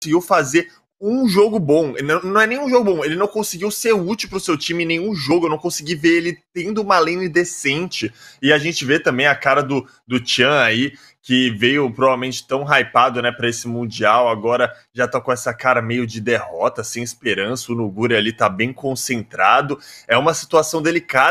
conseguiu fazer um jogo bom. Não, não é nenhum jogo bom. Ele não conseguiu ser útil para o seu time em nenhum jogo. Eu não consegui ver ele tendo uma lane decente. E a gente vê também a cara do, do Tian aí, que veio provavelmente tão hypado né, para esse Mundial. Agora já tá com essa cara meio de derrota, sem esperança. O Nuguri ali tá bem concentrado. É uma situação delicada.